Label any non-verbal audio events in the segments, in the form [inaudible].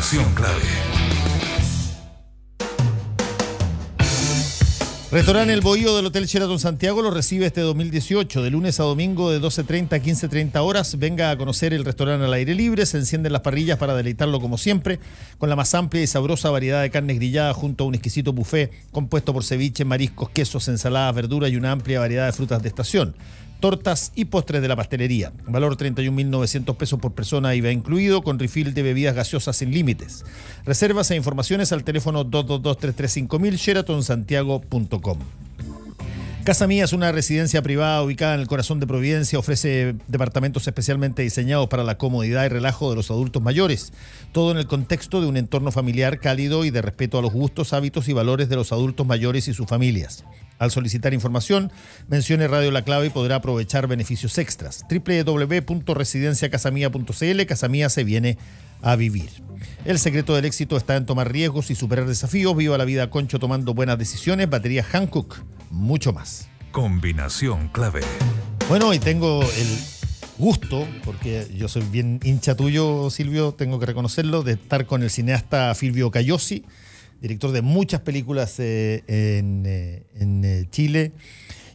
Clave. Restaurante El Bohío del Hotel Sheraton Santiago lo recibe este 2018, de lunes a domingo de 12.30 a 15.30 horas. Venga a conocer el restaurante al aire libre, se encienden las parrillas para deleitarlo como siempre, con la más amplia y sabrosa variedad de carnes grilladas junto a un exquisito buffet compuesto por ceviche, mariscos, quesos, ensaladas, verduras y una amplia variedad de frutas de estación tortas y postres de la pastelería. Valor 31.900 pesos por persona IVA incluido, con refill de bebidas gaseosas sin límites. Reservas e informaciones al teléfono 222 335 Sheraton Casa Mía es una residencia privada ubicada en el corazón de Providencia. Ofrece departamentos especialmente diseñados para la comodidad y relajo de los adultos mayores. Todo en el contexto de un entorno familiar cálido y de respeto a los gustos, hábitos y valores de los adultos mayores y sus familias. Al solicitar información, mencione Radio La Clave y podrá aprovechar beneficios extras. www.residenciacasamía.cl Mía se viene a vivir. El secreto del éxito está en tomar riesgos y superar desafíos. Viva la vida Concho tomando buenas decisiones. Batería Hankook, mucho más. Combinación clave. Bueno, y tengo el gusto, porque yo soy bien hincha tuyo, Silvio, tengo que reconocerlo, de estar con el cineasta Filvio Cayosi, director de muchas películas eh, en, eh, eh, Chile,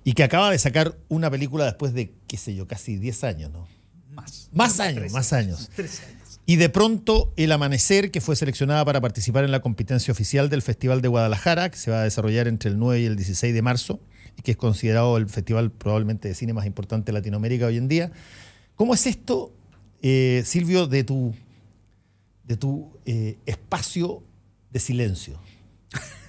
y que acaba de sacar una película después de, qué sé yo, casi 10 años, ¿no? Más. Más años, más años. Tres años. Y de pronto, El Amanecer, que fue seleccionada para participar en la competencia oficial del Festival de Guadalajara, que se va a desarrollar entre el 9 y el 16 de marzo, y que es considerado el festival probablemente de cine más importante de Latinoamérica hoy en día. ¿Cómo es esto, eh, Silvio, de tu, de tu eh, espacio de silencio? [laughs]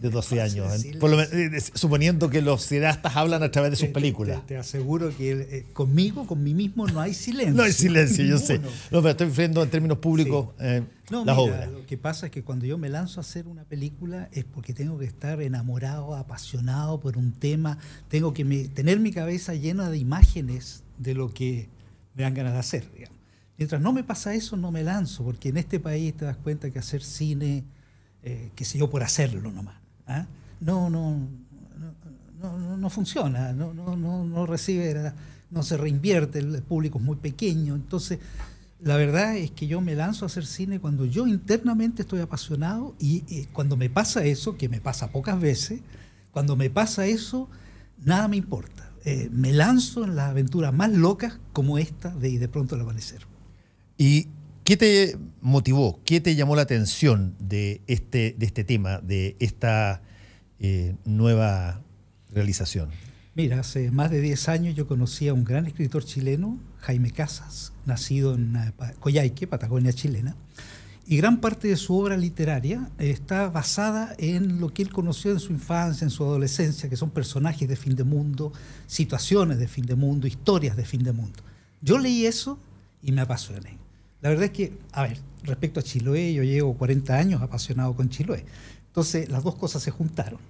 de 12 años. Eh, suponiendo que los cineastas hablan a través de sus películas. Te, aseguro que eh, conmigo, con mí mismo, no hay silencio. no hay silencio, yo sé. No, pero estoy viendo en términos públicos eh, las obras. Lo que pasa es que cuando yo me lanzo a hacer una película es porque tengo que estar enamorado, apasionado por un tema. Tengo que tener mi cabeza llena de imágenes de lo que me dan ganas de hacer, digamos. Mientras no me pasa eso, no me lanzo, porque en este país te das cuenta que hacer cine eh, qué sé yo, por hacerlo nomás. ¿ah? No, no, no, no, no, funciona, no, no, no, recibe, no se reinvierte, el público es muy pequeño. Entonces, la verdad es que yo me lanzo a hacer cine cuando yo internamente estoy apasionado y eh, cuando me pasa eso, que me pasa pocas veces, cuando me pasa eso, nada me importa. Eh, me lanzo en las aventuras más locas como esta de, de pronto el amanecer. Y ¿Qué te motivó, qué te llamó la atención de este, de este tema, de esta eh, nueva realización? Mira, hace más de 10 años yo conocí a un gran escritor chileno, Jaime Casas, nacido en eh, Coyhaique, Patagonia chilena, y gran parte de su obra literaria está basada en lo que él conoció en su infancia, en su adolescencia, que son personajes de fin de mundo, situaciones de fin de mundo, historias de fin de mundo. Yo leí eso y me apasioné. La verdad es que, a ver, respecto a Chiloé, yo llevo 40 años apasionado con Chiloé. Entonces, las dos cosas se juntaron.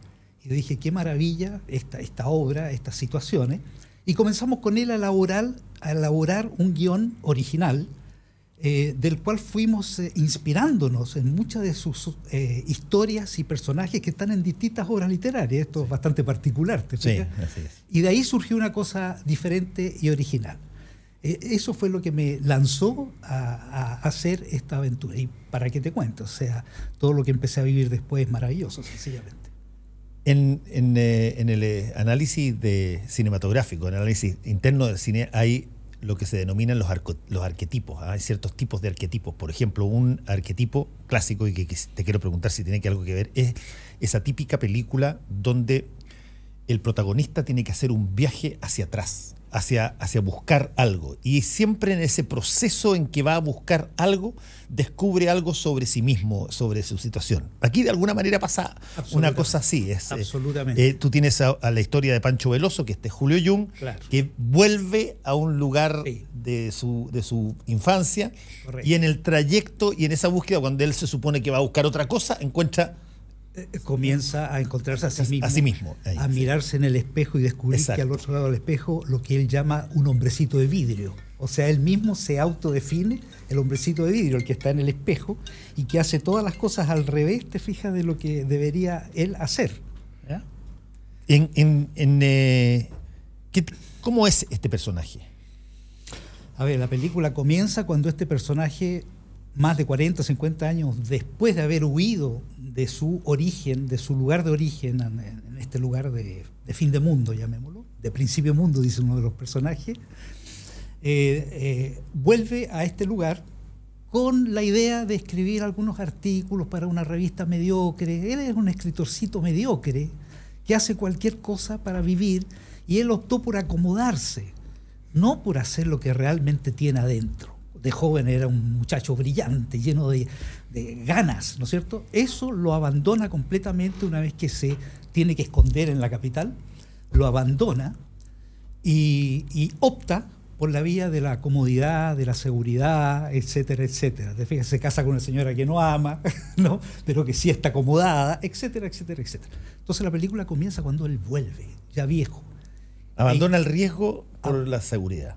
Y dije, qué maravilla esta, esta obra, estas situaciones. Y comenzamos con él a elaborar, a elaborar un guión original, eh, del cual fuimos eh, inspirándonos en muchas de sus eh, historias y personajes que están en distintas obras literarias. Esto es bastante particular, ¿te Sí, Y de ahí surgió una cosa diferente y original. E, eso fue lo que me lanzó a, hacer esta aventura. Y para qué te cuento, o sea, todo lo que empecé a vivir después es maravilloso, sencillamente. En, eh, el eh, análisis de cinematográfico, en el análisis interno del cine, hay lo que se denominan los, los arquetipos. ¿ah? Hay ciertos tipos de arquetipos. Por ejemplo, un arquetipo clásico, y que te quiero preguntar si tiene que algo que ver, es esa típica película donde el protagonista tiene que hacer un viaje hacia atrás hacia, buscar algo. Y siempre en ese proceso en que va a buscar algo, descubre algo sobre sí mismo, sobre su situación. Aquí de alguna manera pasa una cosa así. Es, eh, Absolutamente. Eh, tú tienes a, la historia de Pancho Veloso, que este Julio Jung, que vuelve a un lugar de, su, de su infancia y en el trayecto y en esa búsqueda, cuando él se supone que va a buscar otra cosa, encuentra eh, comienza a encontrarse a sí mismo, a, mirarse en el espejo y descubrir que al otro lado del espejo lo que él llama un hombrecito de vidrio. O sea, él mismo se autodefine el hombrecito de vidrio, el que está en el espejo y que hace todas las cosas al revés, te fijas, de lo que debería él hacer. Eh, ¿Cómo es este personaje? A ver, la película comienza cuando este personaje más de 40 50 años después de haber huido de su origen, de su lugar de origen, en, este lugar de, fin de mundo, llamémoslo, de principio mundo, dice uno de los personajes, eh, eh, vuelve a este lugar con la idea de escribir algunos artículos para una revista mediocre. Él es un escritorcito mediocre que hace cualquier cosa para vivir y él optó por acomodarse, no por hacer lo que realmente tiene adentro de joven era un muchacho brillante, lleno de, ganas, ¿no es cierto? Eso lo abandona completamente una vez que se tiene que esconder en la capital, lo abandona y, opta por la vía de la comodidad, de la seguridad, etcétera, etcétera. de se casa con una señora que no ama, [laughs] ¿no? pero que sí está acomodada, etcétera, etcétera, etcétera. Entonces la película comienza cuando él vuelve, ya viejo. Abandona el riesgo por ah. la seguridad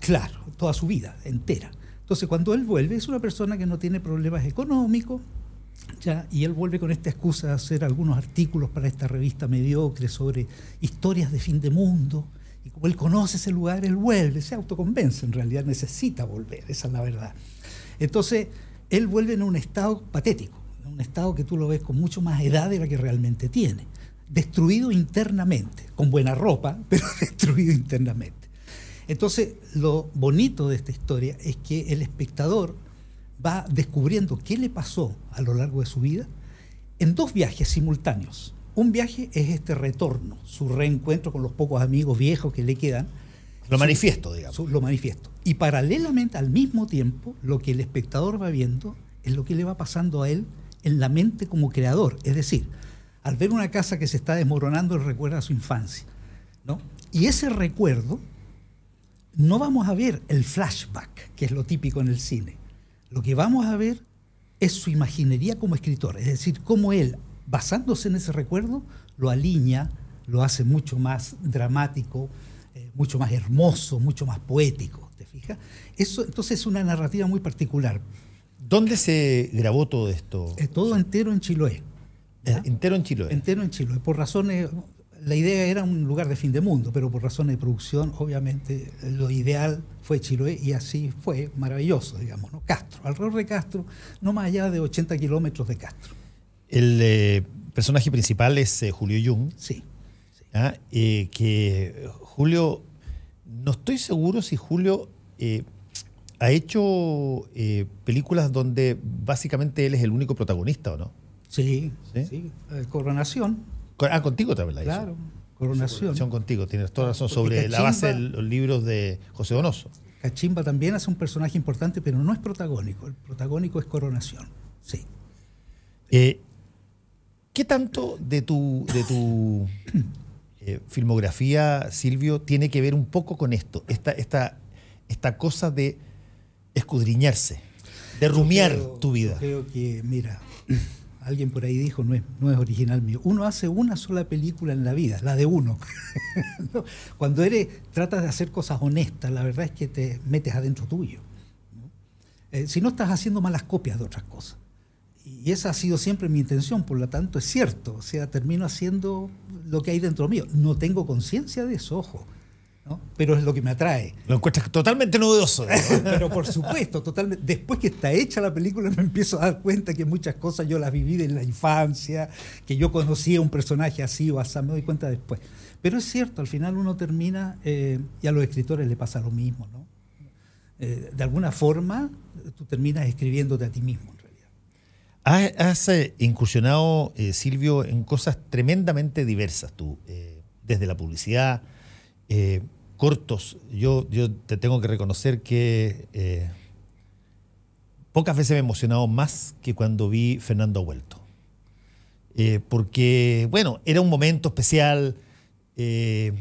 Claro, toda su vida entera. Entonces, cuando él vuelve, es una persona que no tiene problemas económicos, ya, y él vuelve con esta excusa de hacer algunos artículos para esta revista mediocre sobre historias de fin de mundo. Y como él conoce ese lugar, él vuelve, se autoconvence, en realidad necesita volver, esa es la verdad. Entonces, él vuelve en un estado patético, en un estado que tú lo ves con mucho más edad de la que realmente tiene, destruido internamente, con buena ropa, [laughs] pero destruido internamente. Entonces, lo bonito de esta historia es que el espectador va descubriendo qué le pasó a lo largo de su vida en dos viajes simultáneos. Un viaje es este retorno, su reencuentro con los pocos amigos viejos que le quedan. Lo manifiesto, digamos. lo manifiesto. Y paralelamente, al mismo tiempo, lo que el espectador va viendo es lo que le va pasando a él en la mente como creador. Es decir, al ver una casa que se está desmoronando, él recuerda a su infancia. ¿no? Y ese recuerdo no vamos a ver el flashback, que es lo típico en el cine. Lo que vamos a ver es su imaginería como escritor, es decir, cómo él, basándose en ese recuerdo, lo alinea, lo hace mucho más dramático, eh, mucho más hermoso, mucho más poético, ¿te fijas? Eso entonces es una narrativa muy particular. ¿Dónde se grabó todo esto? Eh, todo entero en Chiloé. Eh, entero en Chiloé. Entero en Chiloé, por razones la idea era un lugar de fin de mundo, pero por razones de producción, obviamente, lo ideal fue Chiloé y así fue, maravilloso, digamos, ¿no? Castro, alrededor de Castro, no más allá de 80 kilómetros de Castro. El eh, personaje principal es eh, Julio Jung. Sí. ¿ah? Eh, que Julio, no estoy seguro si Julio ha hecho películas donde básicamente él es el único protagonista o no. sí, sí. Coronación ah, contigo también la hizo. Claro, coronación. Coronación contigo, tienes toda razón, ah, sobre la base de los libros de José Donoso. Cachimba también hace un personaje importante, pero no es protagónico. El protagónico es Coronación, sí. Eh, ¿Qué tanto de tu, de [coughs] eh, filmografía, Silvio, tiene que ver un poco con esto? Esta, esta, esta cosa de escudriñarse, de rumiar tu vida. Creo que, mira, alguien por ahí dijo, no es, no es original mío. Uno hace una sola película en la vida, la de uno. [laughs] Cuando eres, tratas de hacer cosas honestas, la verdad es que te metes adentro tuyo. Eh, si no estás haciendo malas copias de otras cosas. Y esa ha sido siempre mi intención, por lo tanto es cierto. O sea, termino haciendo lo que hay dentro mío. No tengo conciencia de eso, ojo pero es lo que me atrae. Lo encuentras totalmente novedoso. [laughs] pero por supuesto, totalmente. Después que está hecha la película me empiezo a dar cuenta que muchas cosas yo las viví en la infancia, que yo conocía un personaje así o así, me doy cuenta después. Pero es cierto, al final uno termina eh, y a los escritores le pasa lo mismo. ¿no? Eh, de alguna forma, tú terminas escribiéndote a ti mismo. En realidad. Has, eh, incursionado, Silvio, en cosas tremendamente diversas tú, desde la publicidad, eh, cortos. Yo, te tengo que reconocer que eh, pocas veces me he emocionado más que cuando vi Fernando Vuelto. Eh, porque, bueno, era un momento especial. Eh,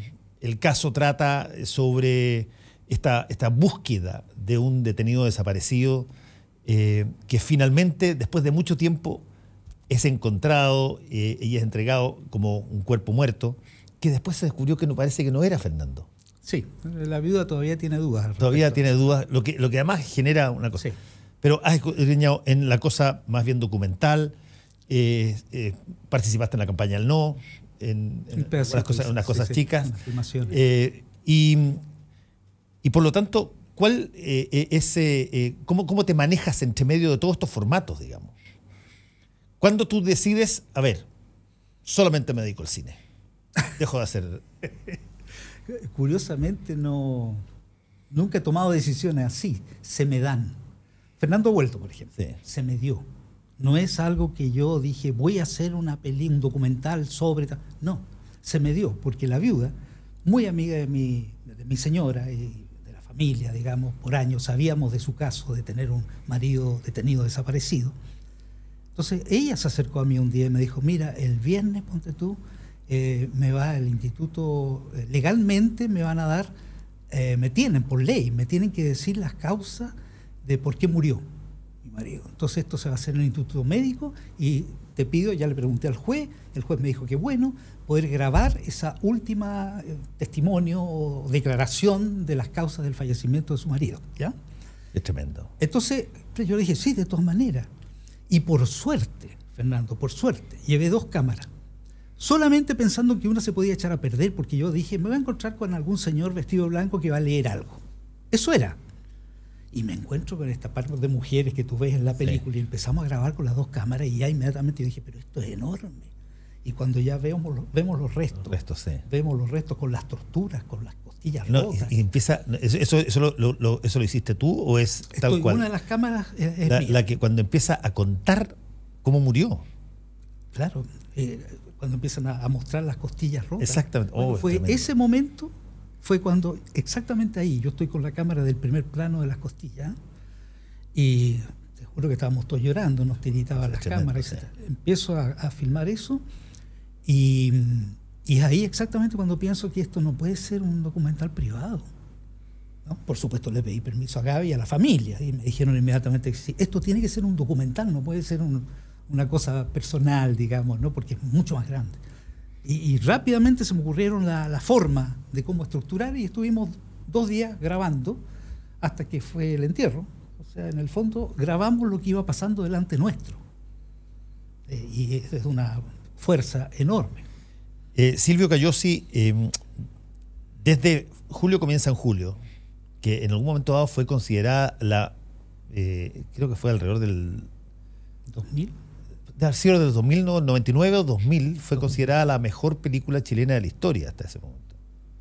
el caso trata sobre esta, esta, búsqueda de un detenido desaparecido que finalmente, después de mucho tiempo, es encontrado y es entregado como un cuerpo muerto, que después se descubrió que no parece que no era Fernando Sí, la viuda todavía tiene dudas. Todavía tiene dudas, lo que, lo que además genera una cosa. Sí. Pero has escudriñado en la cosa más bien documental, eh, eh, participaste en la campaña del no, en, unas cosas, chicas. Eh, y, por lo tanto, ¿cuál cómo, cómo, te manejas entre medio de todos estos formatos, digamos? Cuando tú decides, a ver, solamente me dedico al cine? Dejo de hacer curiosamente no, nunca he tomado decisiones así, se me dan. Fernando Vuelto, por ejemplo, se me dio. No es algo que yo dije, voy a hacer una peli, un documental sobre... No, se me dio, porque la viuda, muy amiga de mi, de mi señora y de la familia, digamos, por años, sabíamos de su caso, de tener un marido detenido, desaparecido. Entonces ella se acercó a mí un día y me dijo, mira, el viernes, ponte tú, eh, me va el instituto, eh, legalmente me van a dar, eh, me tienen por ley, me tienen que decir las causas de por qué murió mi marido. Entonces esto se va a hacer en el instituto médico y te pido, ya le pregunté al juez, el juez me dijo que bueno, poder grabar esa última testimonio o declaración de las causas del fallecimiento de su marido. ¿ya? Es tremendo. Entonces yo le dije, sí, de todas maneras. Y por suerte, Fernando, por suerte, llevé dos cámaras solamente pensando que una se podía echar a perder, porque yo dije, me voy a encontrar con algún señor vestido blanco que va a leer algo. Eso era. Y me encuentro con esta parte de mujeres que tú ves en la película y empezamos a grabar con las dos cámaras y ya inmediatamente yo dije, pero esto es enorme. Y cuando ya vemos, vemos los restos, vemos los restos con las torturas, con las costillas no, Y, empieza, ¿eso, eso, lo, ¿Eso lo hiciste tú o es tal cual? Una de las cámaras la, que cuando empieza a contar cómo murió. Claro, eh, cuando empiezan a, mostrar las costillas rotas. Exactamente. Oh, fue ese momento fue cuando, exactamente ahí, yo estoy con la cámara del primer plano de las costillas y te juro que estábamos todos llorando, nos tiritaban las cámaras. Empiezo a, filmar eso y, y ahí exactamente cuando pienso que esto no puede ser un documental privado. Por supuesto, le pedí permiso a Gaby y a la familia y me dijeron inmediatamente que sí, esto tiene que ser un documental, no puede ser un, una cosa personal, digamos, ¿no? porque es mucho más grande. Y, rápidamente se me ocurrieron la, forma de cómo estructurar y estuvimos dos días grabando hasta que fue el entierro. O sea, en el fondo grabamos lo que iba pasando delante nuestro. Eh, y es una fuerza enorme. Eh, Silvio Cayosi, em, desde julio comienza en julio, que en algún momento dado fue considerada la, eh, creo que fue alrededor del... 2000 de haber del 2099 o 2000, fue considerada la mejor película chilena de la historia hasta ese momento.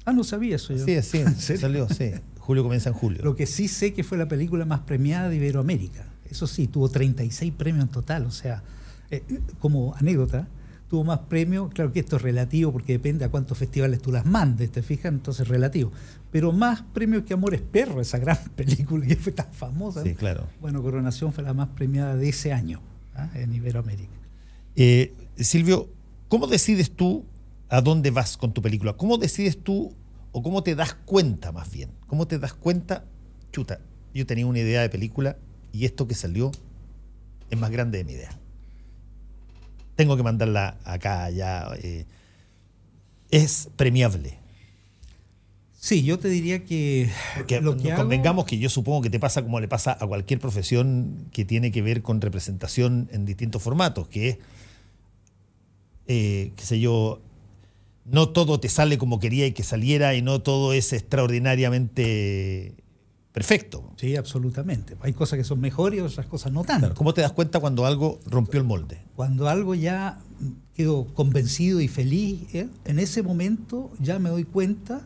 Ah, no sabía eso Sí, sí, [laughs] salió, sí. Julio comienza en julio. Lo que sí sé que fue la película más premiada de Iberoamérica. Eso sí, tuvo 36 premios en total. O sea, eh, como anécdota, tuvo más premios. Claro que esto es relativo porque depende a cuántos festivales tú las mandes, ¿te fijas? Entonces, relativo. Pero más premios que Amores Perro, esa gran [laughs] película que fue tan famosa. Sí, claro. Bueno, Coronación fue la más premiada de ese año. ¿ah? en Iberoamérica. Eh, Silvio, ¿cómo decides tú a dónde vas con tu película? ¿Cómo decides tú, o cómo te das cuenta más bien? ¿Cómo te das cuenta, chuta, yo tenía una idea de película y esto que salió es más grande de mi idea? Tengo que mandarla acá, allá. Eh, es premiable. Sí, yo te diría que. que convengamos que yo supongo que te pasa como le pasa a cualquier profesión que tiene que ver con representación en distintos formatos, que es, eh, qué sé yo, no todo te sale como quería y que saliera y no todo es extraordinariamente perfecto. Sí, absolutamente. Hay cosas que son mejores y otras cosas no tanto. ¿Cómo te das cuenta cuando algo rompió el molde? Cuando algo ya quedó convencido y feliz, eh, en ese momento ya me doy cuenta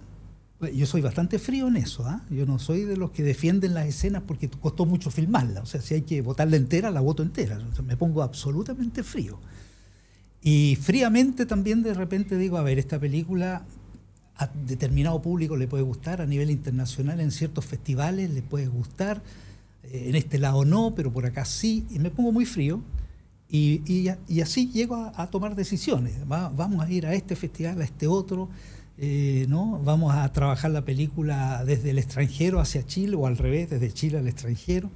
yo soy bastante frío en eso, ¿ah? Yo no soy de los que defienden las escenas porque costó mucho filmarla. O sea, si hay que votarla entera, la voto entera. me pongo absolutamente frío. Y fríamente también de repente digo, a ver, esta película a determinado público le puede gustar, a nivel internacional en ciertos festivales le puede gustar, eh, en este lado no, pero por acá sí, y me pongo muy frío. Y, así llego a, tomar decisiones. vamos a ir a este festival, a este otro. Eh, ¿no? Vamos a trabajar la película desde el extranjero hacia Chile o al revés, desde Chile al extranjero.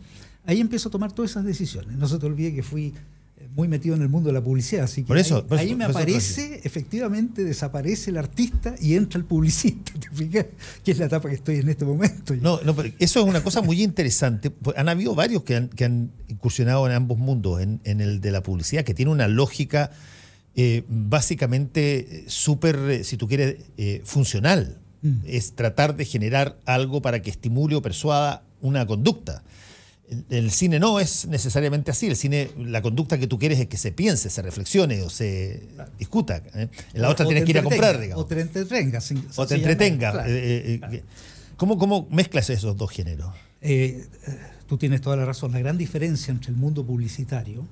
Ahí empiezo a tomar todas esas decisiones. No se te olvide que fui eh, muy metido en el mundo de la publicidad, así que por eso, ahí, me aparece, efectivamente, desaparece el artista y entra el publicista, [laughs] Que es la etapa que estoy en este momento. No, no eso es una cosa muy interesante. Pues, han habido varios que han, incursionado en ambos mundos, en, en el de la publicidad, que tiene una lógica eh, básicamente eh, súper, eh, si tú quieres, funcional. Mm. Es tratar de generar algo para que estimule o persuada una conducta. El, cine no es necesariamente así. El cine, la conducta que tú quieres es que se piense, se reflexione o se discuta. En la otra tienes que ir a comprar, digamos. O te entretenga. o te entretenga. ¿cómo, ¿Cómo mezclas esos dos géneros? tú tienes toda la razón. La gran diferencia entre el mundo publicitario,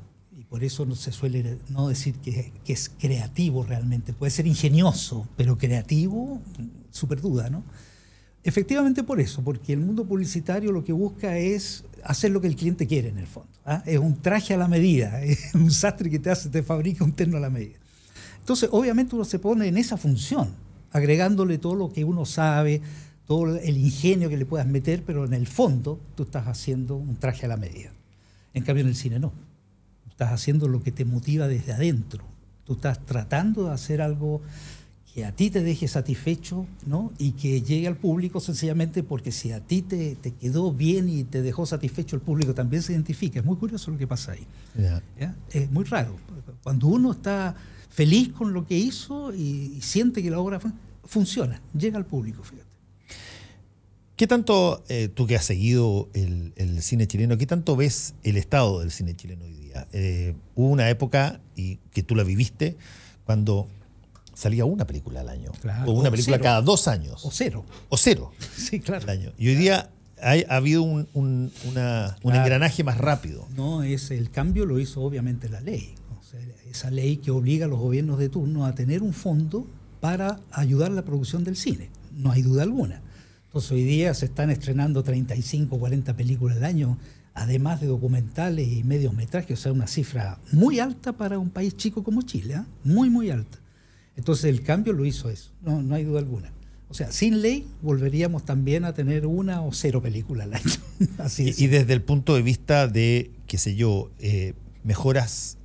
por eso no se suele no decir que, es creativo realmente. Puede ser ingenioso, pero creativo, súper duda, ¿no? Efectivamente por eso, porque el mundo publicitario lo que busca es hacer lo que el cliente quiere en el fondo. ¿ah? Es un traje a la medida, [laughs] es un sastre que te hace, te fabrica un terno a la medida. Entonces, obviamente uno se pone en esa función, agregándole todo lo que uno sabe, todo el ingenio que le puedas meter, pero en el fondo tú estás haciendo un traje a la medida. En cambio, en el cine no estás haciendo lo que te motiva desde adentro. Tú estás tratando de hacer algo que a ti te deje satisfecho ¿no? y que llegue al público sencillamente porque si a ti te, quedó bien y te dejó satisfecho, el público también se identifica. Es muy curioso lo que pasa ahí. Es muy raro. Cuando uno está feliz con lo que hizo y, siente que la obra funciona, llega al público, fíjate. ¿Qué tanto, eh, tú que has seguido el, el, cine chileno, qué tanto ves el estado del cine chileno hoy eh, hubo una época, y que tú la viviste, cuando salía una película al año. o una película cada dos años. O cero. O cero. [laughs] Sí, claro. año. Y hoy día ha habido un, engranaje más rápido. No, es, el cambio lo hizo obviamente la ley. esa ley que obliga a los gobiernos de turno a tener un fondo para ayudar a la producción del cine. No hay duda alguna. Entonces hoy día se están estrenando 35, o 40 películas al año además de documentales y medios metrajes o sea, una cifra muy alta para un país chico como Chile, ¿eh? muy, muy alta. Entonces el cambio lo hizo eso, no, no hay duda alguna. O sea, sin ley volveríamos también a tener una o cero películas al año. [laughs] Así Y, desde el punto de vista de, qué sé yo, eh, mejoras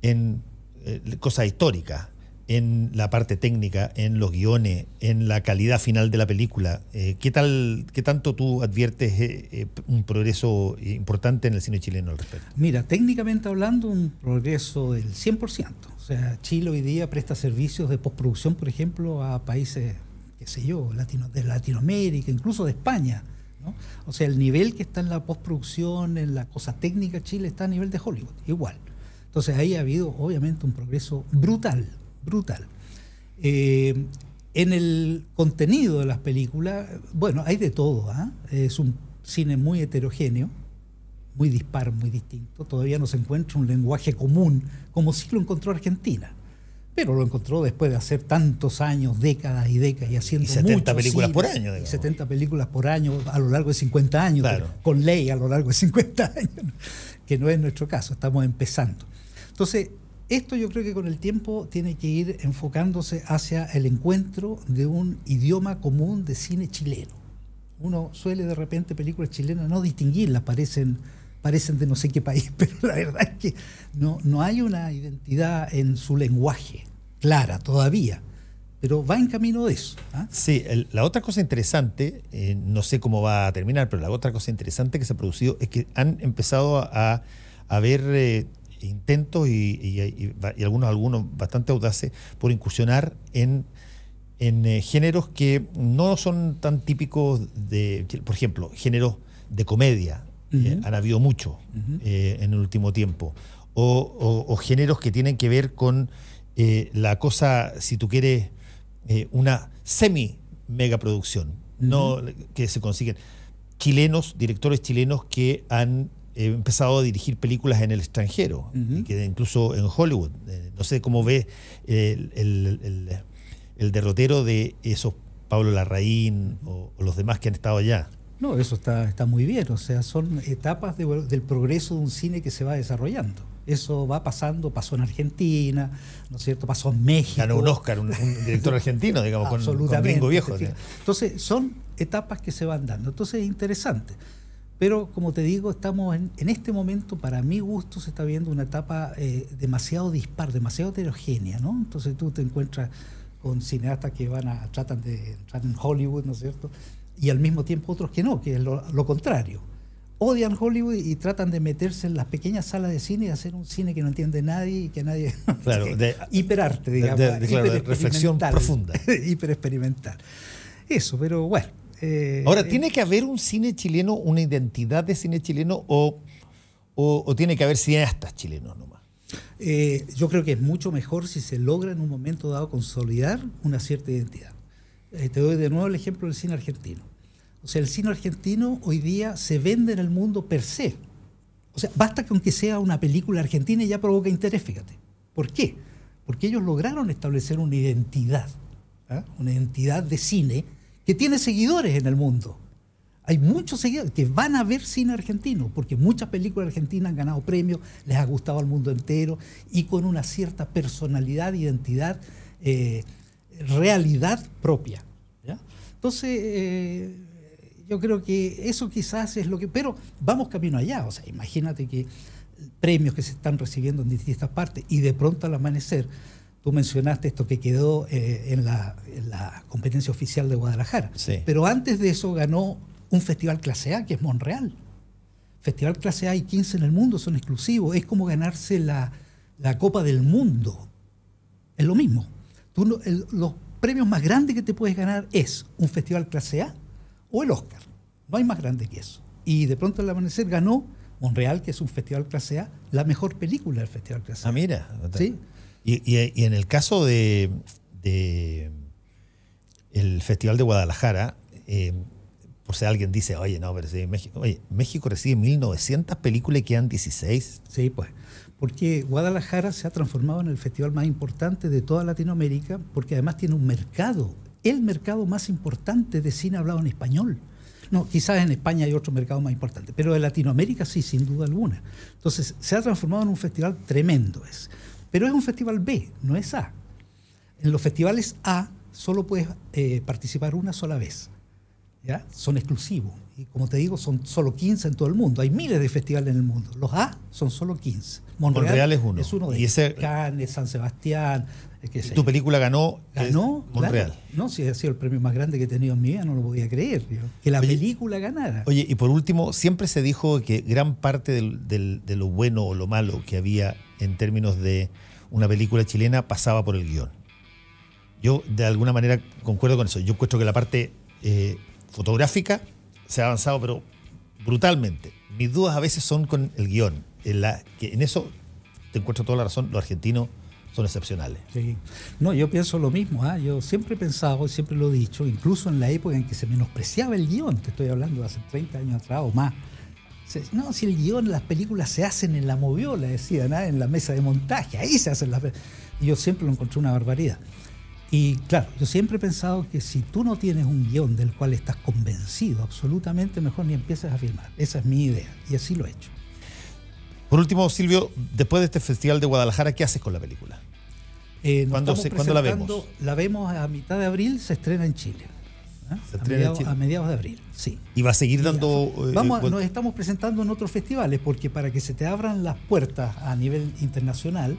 en eh, cosas históricas, en la parte técnica, en los guiones, en la calidad final de la película. Eh, ¿qué, tal, ¿Qué tanto tú adviertes eh, eh, un progreso importante en el cine chileno al respecto? Mira, técnicamente hablando, un progreso del 100%. O sea, Chile hoy día presta servicios de postproducción, por ejemplo, a países, qué sé yo, de Latinoamérica, incluso de España. ¿no? O sea, el nivel que está en la postproducción, en la cosa técnica, Chile está a nivel de Hollywood, igual. Entonces ahí ha habido obviamente un progreso brutal brutal. Eh, en el contenido de las películas, bueno, hay de todo. ¿ah? Es un cine muy heterogéneo, muy dispar, muy distinto. Todavía no se encuentra un lenguaje común como sí lo encontró Argentina. Pero lo encontró después de hacer tantos años, décadas y décadas y haciendo 70 películas por año. 70 películas por año a lo largo de 50 años, con ley a lo largo de 50 [laughs] años, que no es nuestro caso, estamos empezando. Entonces, esto yo creo que con el tiempo tiene que ir enfocándose hacia el encuentro de un idioma común de cine chileno. Uno suele de repente películas chilenas no distinguirlas, parecen, parecen de no sé qué país, [laughs] pero la verdad es que no, no hay una identidad en su lenguaje clara todavía pero va en camino de eso. ¿ah? Sí, la otra cosa interesante, eh, no sé cómo va a terminar, pero la otra cosa interesante que se ha producido es que han empezado a, a ver eh, intentos y, algunos, algunos bastante audaces por incursionar en, en eh, géneros que no son tan típicos de, por ejemplo, géneros de comedia. Eh, han habido muchos eh, en el último tiempo. O, géneros que tienen que ver con la cosa, si tú quieres, una semi megaproducción, producción no que se consiguen chilenos, directores chilenos que han he empezado a dirigir películas en el extranjero, incluso en Hollywood. Eh, no sé cómo ve eh, el, derrotero de esos Pablo Larraín o, los demás que han estado allá. No, eso está, muy bien. O sea, son etapas del progreso de un cine que se va desarrollando. Eso va pasando, pasó en Argentina, ¿no es cierto? Pasó en México. Ganó un Oscar, un, director [laughs] argentino, digamos, con, con Gringo Viejo. Entonces, son etapas que se van dando. Entonces, es interesante. Pero como te digo, estamos en, este momento, para mi gusto, se está viendo una etapa eh, demasiado dispar, demasiado heterogénea, ¿no? Entonces tú te encuentras con cineastas que van a, tratan de entrar en Hollywood, ¿no es cierto? Y al mismo tiempo otros que no, que es lo, contrario. Odian Hollywood y tratan de meterse en las pequeñas salas de cine y hacer un cine que no entiende nadie y que nadie... [laughs] Claro, de, hiperarte, digamos. De, reflexión profunda. [laughs] experimental Eso, pero bueno. Eh, Ahora, eh, ¿tiene que haber un cine chileno, una identidad de cine chileno o, o, tiene que haber cineastas chilenos nomás? Eh, yo creo que es mucho mejor si se logra en un momento dado consolidar una cierta identidad. te doy de nuevo el ejemplo del cine argentino. O sea, el cine argentino hoy día se vende en el mundo per se. O sea, basta con que sea una película argentina y ya provoca interés, fíjate. ¿Por qué? Porque ellos lograron establecer una identidad, ¿ah? una identidad de cine que tiene seguidores en el mundo. Hay muchos seguidores que van a ver cine argentino, porque muchas películas argentinas han ganado premios, les ha gustado al mundo entero y con una cierta personalidad, identidad, eh, realidad propia. Entonces, eh, yo creo que eso quizás es lo que... Pero vamos camino allá, o sea, imagínate que premios que se están recibiendo en distintas partes y de pronto al amanecer Tú mencionaste esto que quedó eh, en, la, competencia oficial de Guadalajara. Pero antes de eso ganó un festival clase A, que es Monreal. Festival clase A y 15 en el mundo, son exclusivos. Es como ganarse la, Copa del Mundo. Es lo mismo. los premios más grandes que te puedes ganar es un festival clase A o el Oscar. No hay más grande que eso. Y de pronto al amanecer ganó Monreal, que es un festival clase A, la mejor película del festival clase A. Ah, mira. ¿Sí? Y, en el caso de, el Festival de Guadalajara, eh, por si alguien dice, oye, no, pero sí, México, oye, México recibe 1.900 películas y quedan 16. Sí, pues, porque Guadalajara se ha transformado en el festival más importante de toda Latinoamérica, porque además tiene un mercado, el mercado más importante de cine hablado en español. No, quizás en España hay otro mercado más importante, pero en Latinoamérica sí, sin duda alguna. Entonces, se ha transformado en un festival tremendo. Es. Pero es un festival B, no es A. En los festivales A solo puedes eh, participar una sola vez son exclusivos. Y como te digo, son solo 15 en todo el mundo. Hay miles de festivales en el mundo. Los A son solo 15. Monreal, es uno. Es uno de y Cannes, San Sebastián. Eh, que tu película ganó, eh, ganó Monreal. No, si ha sido el premio más grande que he tenido en mi vida, no lo podía creer. Que la película ganara. Oye, y por último, siempre se dijo que gran parte de lo bueno o lo malo que había en términos de una película chilena pasaba por el guión. Yo de alguna manera concuerdo con eso. Yo encuentro que la parte eh, fotográfica se ha avanzado, pero brutalmente. Mis dudas a veces son con el guión. En, la, que en eso te encuentro toda la razón, los argentinos son excepcionales. No, yo pienso lo mismo. ¿ah? Yo siempre he pensado, siempre lo he dicho, incluso en la época en que se menospreciaba el guión, te estoy hablando de hace 30 años atrás o más. No, si el guión, las películas se hacen en la moviola, decían, ¿ah? en la mesa de montaje, ahí se hacen las Y yo siempre lo encontré una barbaridad. Y claro, yo siempre he pensado que si tú no tienes un guión del cual estás convencido absolutamente, mejor ni empieces a filmar. Esa es mi idea y así lo he hecho. Por último, Silvio, después de este festival de Guadalajara, ¿qué haces con la película? Eh, Cuando se, la vemos? La vemos a mitad de abril, se estrena en Chile. ¿eh? a, mediados, de abril, sí. ¿Y va a seguir dando...? Eh, vamos, nos estamos presentando en otros festivales porque para que se te abran las puertas a nivel internacional,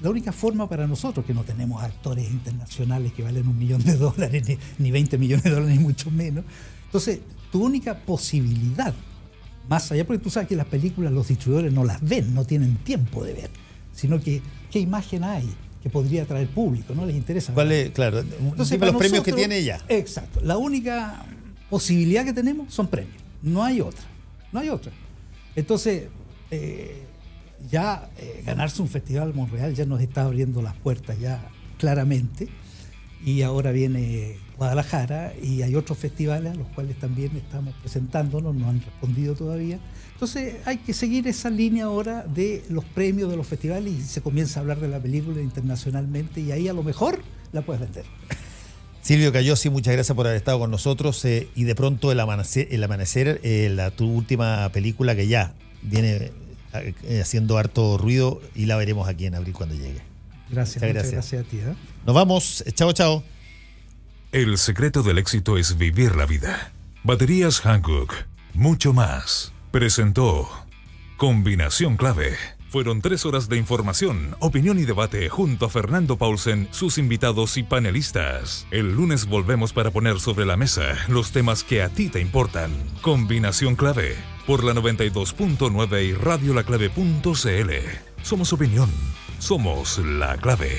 la única forma para nosotros, que no tenemos actores internacionales que valen un millón de dólares, ni, 20 millones de dólares, ni mucho menos. Entonces, tu única posibilidad, más allá, porque tú sabes que las películas los distribuidores no las ven, no tienen tiempo de ver, sino que qué imagen hay que podría atraer público, no les interesa. ¿Cuál es, claro, Entonces, los premios que tiene ella. Exacto, la única posibilidad que tenemos son premios, no hay otra, no hay otra. Entonces, eh, ya eh, ganarse un festival Monreal ya nos está abriendo las puertas, ya claramente. Y ahora viene Guadalajara y hay otros festivales a los cuales también estamos presentándonos, no han respondido todavía. Entonces hay que seguir esa línea ahora de los premios de los festivales y se comienza a hablar de la película internacionalmente y ahí a lo mejor la puedes vender. Silvio sí muchas gracias por haber estado con nosotros eh, y de pronto el amanecer, eh, la tu última película que ya viene eh, haciendo harto ruido y la veremos aquí en abril cuando llegue. Gracias, gracias. a ti. ¿eh? Nos vamos. Chao, chao. El secreto del éxito es vivir la vida. Baterías Hankook. Mucho más. Presentó Combinación Clave. Fueron tres horas de información, opinión y debate junto a Fernando Paulsen, sus invitados y panelistas. El lunes volvemos para poner sobre la mesa los temas que a ti te importan. Combinación clave por la 92.9 y radiolaclave.cl. Somos opinión, somos la clave.